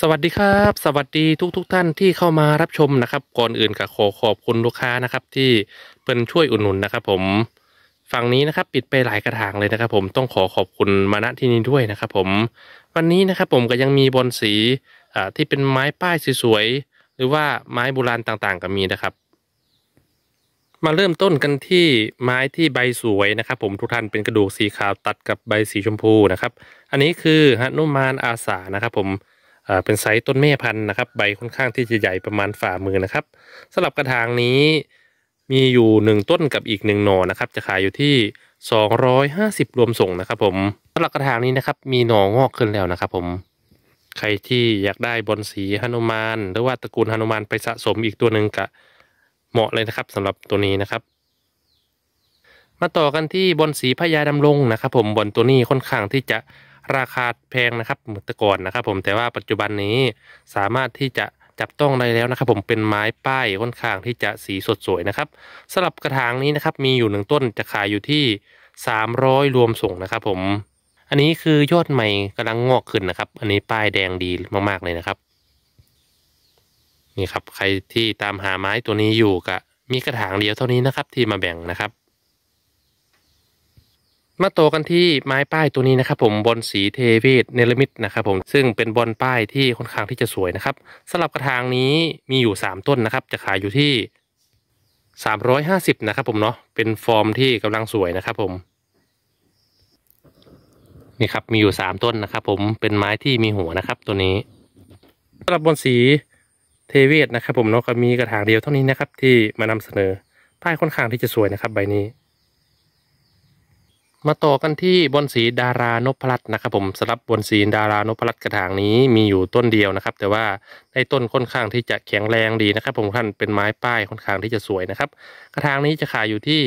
สวัสดีครับสวัสดีทุกๆทท่านที่เข้ามารับชมนะครับ ก่อนอื่นก็ขอขอบคุณลูกค้านะครับ ที่เพิ่นช่วยอุดหนุนนะครับ ผมฝั่งนี้นะครับปิดไปหลายกระถางเลยนะครับ ผมต้องขอขอบคุณมาณที่นี้ด้วยนะครับ ผมวันนี้นะครับผมก็ยังมีบอลสีอ่าที่เป็นไม้ป้ายสวยๆหรือว่าไม้โบราณต่างๆ ก็มีนะครับ มาเริ่มต้นกันที่ไม้ที่ใบสวยนะครับ ผมทุกท่านเป็นกระดูกสีขาวตัดกับใบสีชมพูนะครับ อันนี้คือฮนุมานอาสานะครับผมเป็นไซต์ต้นแม่พันธุ์นะครับ ใบค่อนข้างที่จะใหญ่ประมาณฝ่ามือนะครับสำหรับกระถางนี้มีอยู่หนึ่งต้นกับอีกหนึ่งหน่อนะครับ จะขายอยู่ที่250รวมส่งนะครับผมสำหรับกระถางนี้นะครับ มีหน่องอกขึ้นแล้วนะครับ ผมใครที่อยากได้บอลสีฮนุมานหรือว่าตระกูลฮนุมานไปสะสมอีกตัวหนึ่งกะเหมาะเลยนะครับ สำหรับตัวนี้นะครับ มาต่อกันที่บอลสีพญาดำรงนะครับ ผมบอลตัวนี้ค่อนข้างที่จะราคาแพงนะครับเหมือนแต่ก่อนนะครับ ผมแต่ว่าปัจจุบันนี้สามารถที่จะจับต้องได้แล้วนะครับ ผมเป็นไม้ป้ายค่อนข้างที่จะสีสดสวยนะครับสำหรับกระถางนี้นะครับ มีอยู่หนึ่งต้นจะขายอยู่ที่ 300 รวมส่งนะครับ ผมอันนี้คือยอดใหม่กำลังงอกขึ้นนะครับ อันนี้ป้ายแดงดีมากๆเลยนะครับ นี่ครับใครที่ตามหาไม้ตัวนี้อยู่กะมีกระถางเดียวเท่านี้นะครับ ที่มาแบ่งนะครับมาตกันที่ไม้ป้ายตัวนี้นะครับผมบอลสีเทเวศเนลมิดนะครับ ผมซึ่งเป็นบอลป้ายที่ค่อนข้างที่จะสวยนะครับสำหรับกระถางนี้มีอยู่3ต้นนะครับ จะขายอยู่ที่350นะครับผมเนาะเป็นฟอร์มที่กำลังสวยนะครับ ผมนี่ครับมีอยู่3ต้นนะครับ ผมเป็นไม้ที่มีหัวนะครับตัวนี้สำหรับบอลสีเทเวศนะครับ ผมเนาะก็มีกระถางเดียวเท่านี้นะครับ ที่มานำเสนอป้ายค่อนข้างที่จะสวยนะครับ ใบนี้มาต่อกันที่บอนสีดารานพลัดนะครับผมสำหรับบอนสีดารานพลัดกระถางนี้มีอยู่ต้นเดียวนะครับ แต่ว่าในต้นค่อนข้างที่จะแข็งแรงดีนะครับ ผมท่านเป็นไม้ป้ายค่อนข้างที่จะสวยนะครับ กระถางนี้จะขายอยู่ที่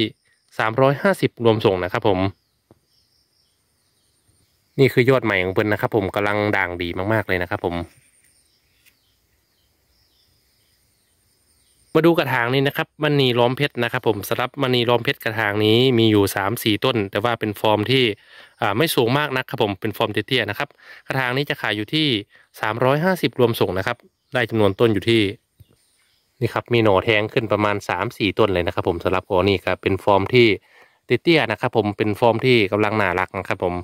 350รวมส่งนะครับผม นี่คือยอดใหม่ของเพิ่นนะครับผมกำลังด่างดีมากๆเลยนะครับ ผมมาดูกระถางนี้นะครับมณีล้อมเพชรนะครับผมสำหรับมณีล้อมเพชรกระถางนี้มีอยู่3 4ต้น แต่ว่าเป็นฟอร์มที่ไม่สูงมากนะครับผมเป็นฟอร์มเตี้ยๆนะครับ กระถางนี้จะขายอยู่ที่350รวมส่งนะครับ ได้จำนวนต้นอยู่ที่นี่ครับมีหน่อแทงขึ้นประมาณ3 4ต้นเลยนะครับ ผมสำหรับกอนี่ครับเป็นฟอร์มที่เตี้ยๆนะครับผมเป็นฟอร์มที่กำลังหนารักนะครับ ผม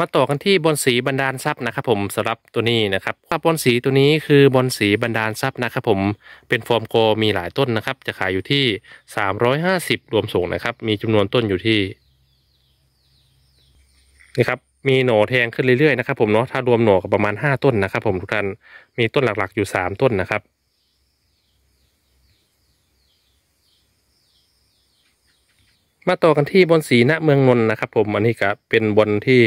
มาต่อกันที่บอลสีบรรดาลทรัพย์นะครับ ผมสำหรับตัวนี้นะครับบอลสีตัวนี้คือ บอลสีบรรดาลทรัพย์นะครับ ผม เป็นฟอร์มโกมีหลายต้นนะครับ จะขายอยู่ที่350รวมส่งนะครับ มีจำนวนต้นอยู่ที่นี่ครับ มีหน่อแทงขึ้นเรื่อย ๆ นะครับ ผมเนาะ ถ้ารวมหน่อก็ประมาณ5ต้นนะครับ ผมทุกท่าน มีต้นหลัก ๆ อยู่ 3 ต้นนะครับ มาต่อกันที่บนสีณเมืองนนท์นะครับ ผมอันนี้ก็เป็นบนที่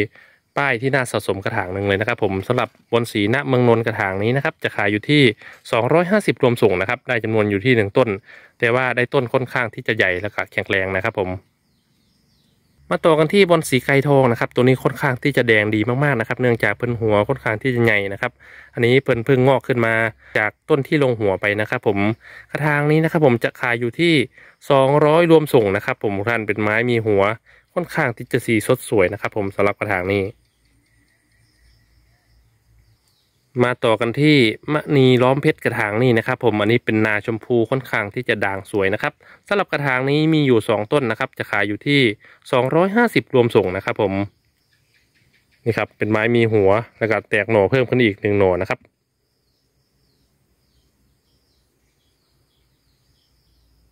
ป้ายที่น่าสะสมกระถางหนึ่งเลยนะครับ ผมสำหรับบนสีนาเมืองนนกระถางนี้นะครับจะขายอยู่ที่ 250 รวมส่งนะครับ ได้จำนวนอยู่ที่ 1 ต้น แต่ว่าได้ต้นค่อนข้างที่จะใหญ่และก็แข็งแรงนะครับผม มาต่อกันที่บนสีไก่ทองนะครับ ตัวนี้ค่อนข้างที่จะแดงดีมากๆนะครับเนื่องจากเพิ่นหัวค่อนข้างที่จะใหญ่นะครับ อันนี้เพิ่นเพิ่งงอกขึ้นมาจากต้นที่ลงหัวไปนะครับ ผมกระถางนี้นะครับ ผมจะขายอยู่ที่ 200 รวมส่งนะครับ ผมท่านเป็นไม้มีหัว ค่อนข้างที่จะสีสดสวยนะครับ ผมสำหรับกระถางนี้มาต่อกันที่มะนีล้อมเพชรกระถางนี่นะครับผมอันนี้เป็นนาชมพูค่อนข้างที่จะด่างสวยนะครับสำหรับกระถางนี้มีอยู่ 2 ต้นนะครับ จะขายอยู่ที่250รวมส่งนะครับ ผมนี่ครับเป็นไม้มีหัวแล้วก็แตกหน่อเพิ่มขึ้นอีกหนึ่งหน่อนะครับ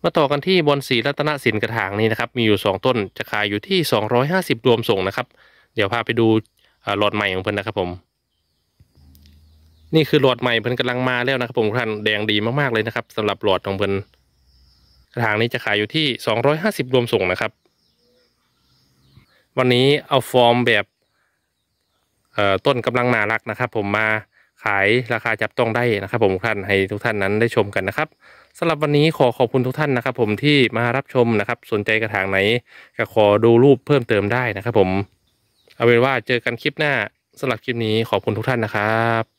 มาต่อกันที่บอนสีรัตนสินกระถางนี้นะครับ มีอยู่ 2 ต้นจะขายอยู่ที่250รวมส่งนะครับเดี๋ยวพาไปดูหลอดใหม่ของเพื่อนนะครับผมนี่คือหลอดใหม่เพิ่นกำลังมาแล้วนะครับผมท่านแดงดีมากๆเลยนะครับสำหรับหลอดของเพิ่นกระถางนี้จะขายอยู่ที่ 250 รวมส่งนะครับ วันนี้เอาฟอร์มแบบต้นกำลังน่ารักนะครับผมมาขายราคาจับต้องได้นะครับผมท่านให้ทุกท่านนั้นได้ชมกันนะครับสำหรับวันนี้ขอขอบคุณทุกท่านนะครับ ผมที่มารับชมนะครับ สนใจกระถางไหน ก็ขอดูรูปเพิ่มเติมได้นะครับ ผม เอาเป็นว่าเจอกันคลิปหน้าสำหรับคลิปนี้ขอบคุณทุกท่านนะครับ